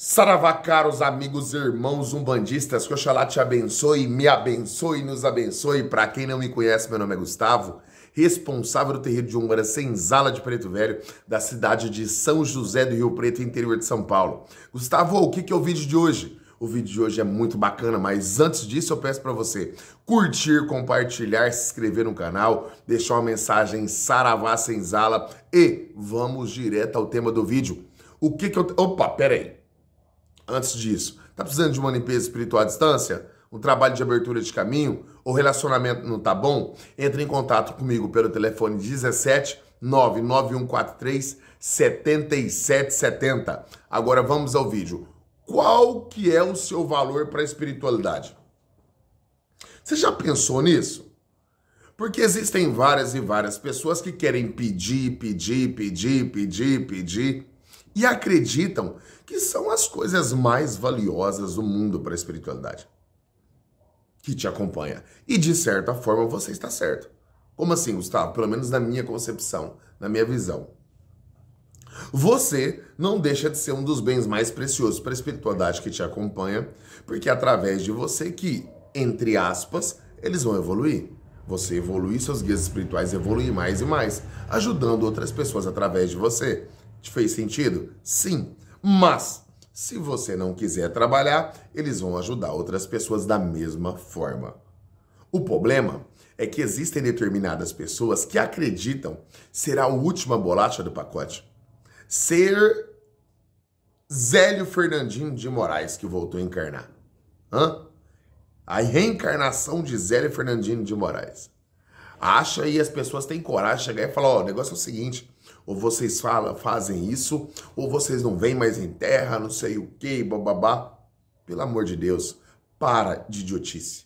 Saravá, caros amigos, e irmãos umbandistas, que Oxalá te abençoe, me abençoe, nos abençoe. Para quem não me conhece, meu nome é Gustavo, responsável do terreiro de Umbanda Senzala de Preto Velho, da cidade de São José do Rio Preto, interior de São Paulo. Gustavo, o que é o vídeo de hoje? O vídeo de hoje é muito bacana, mas antes disso eu peço para você curtir, compartilhar, se inscrever no canal, deixar uma mensagem saravá senzala e vamos direto ao tema do vídeo. O que que eu... Opa, aí antes disso? Está precisando de uma limpeza espiritual à distância? Um trabalho de abertura de caminho? O relacionamento não tá bom? Entre em contato comigo pelo telefone 17 99143 7770. Agora vamos ao vídeo. Qual que é o seu valor para a espiritualidade? Você já pensou nisso? Porque existem várias e várias pessoas que querem pedir, pedir, pedir, pedir, pedir, pedir e acreditam que são as coisas mais valiosas do mundo para a espiritualidade que te acompanha. E de certa forma você está certo. Como assim, Gustavo? Pelo menos na minha concepção, na minha visão. Você não deixa de ser um dos bens mais preciosos para a espiritualidade que te acompanha, porque é através de você que, entre aspas, eles vão evoluir. Você evolui, seus guias espirituais evoluem mais e mais, ajudando outras pessoas através de você. Te fez sentido? Sim. Mas, se você não quiser trabalhar, eles vão ajudar outras pessoas da mesma forma. O problema é que existem determinadas pessoas que acreditam ser a última bolacha do pacote. Ser Zélio Fernandinho de Moraes que voltou a encarnar. Hã? A reencarnação de Zélio Fernandinho de Moraes. Acha e as pessoas têm coragem de chegar e falar: ó, oh, o negócio é o seguinte, ou vocês falam, fazem isso, ou vocês não vêm mais em terra, não sei o que, bababá. Pelo amor de Deus, para de idiotice,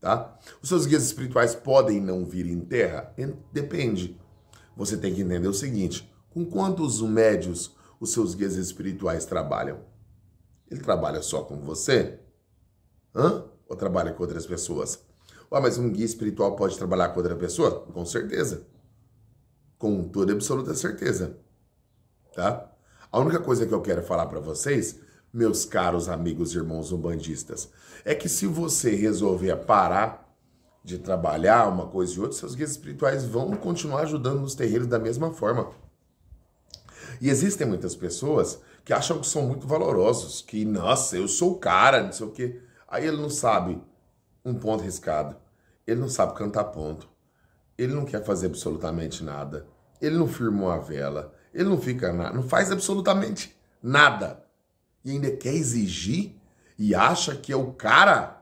tá? Os seus guias espirituais podem não vir em terra? Depende. Você tem que entender o seguinte, com quantos médios os seus guias espirituais trabalham? Ele trabalha só com você? Hã? Ou trabalha com outras pessoas? Ah, mas um guia espiritual pode trabalhar com outra pessoa? Com certeza com toda absoluta certeza. Tá? A única coisa que eu quero falar para vocês, meus caros amigos e irmãos umbandistas, é que se você resolver parar de trabalhar uma coisa e outra, seus guias espirituais vão continuar ajudando nos terreiros da mesma forma. E existem muitas pessoas que acham que são muito valorosos, que, nossa, eu sou o cara, não sei o quê. Aí ele não sabe um ponto riscado, ele não sabe cantar ponto, ele não quer fazer absolutamente nada. Ele não firmou a vela. Ele não fica nada, não faz absolutamente nada. E ainda quer exigir e acha que é o cara.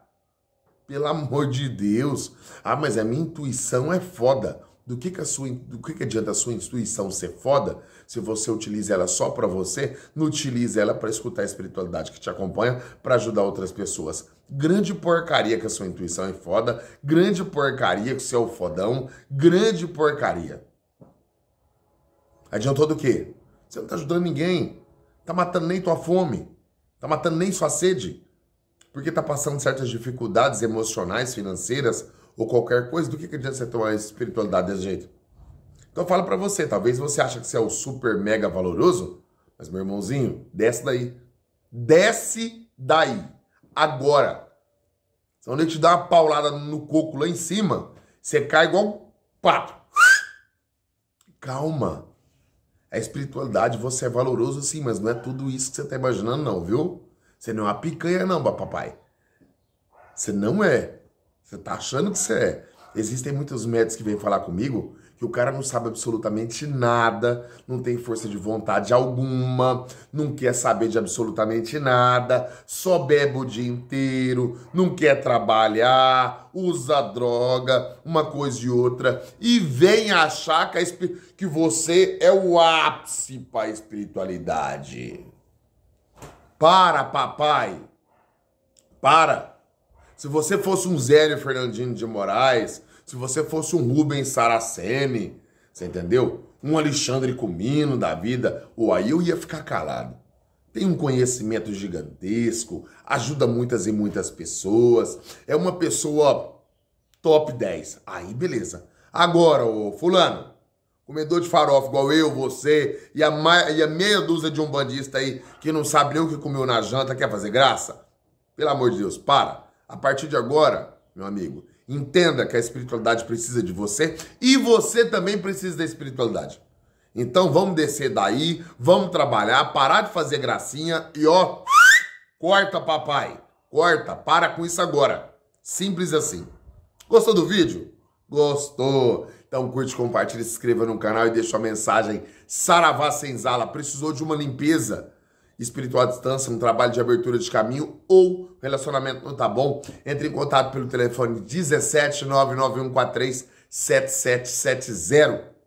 Pelo amor de Deus. Ah, mas a minha intuição é foda. Do que, que, a sua, do que, que adianta a sua intuição ser foda se você utiliza ela só para você, não utiliza ela para escutar a espiritualidade que te acompanha, para ajudar outras pessoas. Grande porcaria que a sua intuição é foda, grande porcaria que o seu é fodão, grande porcaria. Adiantou do quê? Você não tá ajudando ninguém, tá matando nem tua fome, tá matando nem sua sede, porque tá passando certas dificuldades emocionais, financeiras ou qualquer coisa. Do que, que adianta você ter uma espiritualidade desse jeito? Então eu falo para você, talvez você acha que você é o super mega valoroso, mas meu irmãozinho, desce daí. Desce daí agora. Senão não te dá uma paulada no coco lá em cima, você cai igual um pato. Calma. A é espiritualidade, você é valoroso sim, mas não é tudo isso que você está imaginando não, viu? Você não é uma picanha não, papai. Você não é. Você tá achando que você é. Existem muitos médicos que vêm falar comigo que o cara não sabe absolutamente nada, não tem força de vontade alguma, não quer saber de absolutamente nada, só bebe o dia inteiro, não quer trabalhar, usa droga, uma coisa e outra, e vem achar que, que você é o ápice para a espiritualidade. Para, papai! Para! Se você fosse um Zélio Fernandinho de Moraes, se você fosse um Rubens Saraceni, você entendeu? Um Alexandre Comino da vida, ou aí eu ia ficar calado. Tem um conhecimento gigantesco, ajuda muitas e muitas pessoas, é uma pessoa top 10. Aí beleza. Agora, ô fulano, comedor de farofa igual eu, você e a, e a meia dúzia de um bandista aí que não sabe nem o que comeu na janta, quer fazer graça? Pelo amor de Deus, para. A partir de agora, meu amigo, Entenda que a espiritualidade precisa de você e você também precisa da espiritualidade. Então vamos descer daí, vamos trabalhar, parar de fazer gracinha e ó, corta papai, corta, para com isso agora. Simples assim. Gostou do vídeo? Gostou? Então curte, compartilha, se inscreva no canal e deixa a mensagem. Saravá Senzala, precisou de uma limpeza? espiritual à distância, um trabalho de abertura de caminho ou relacionamento não tá bom, entre em contato pelo telefone 17 99143 7770.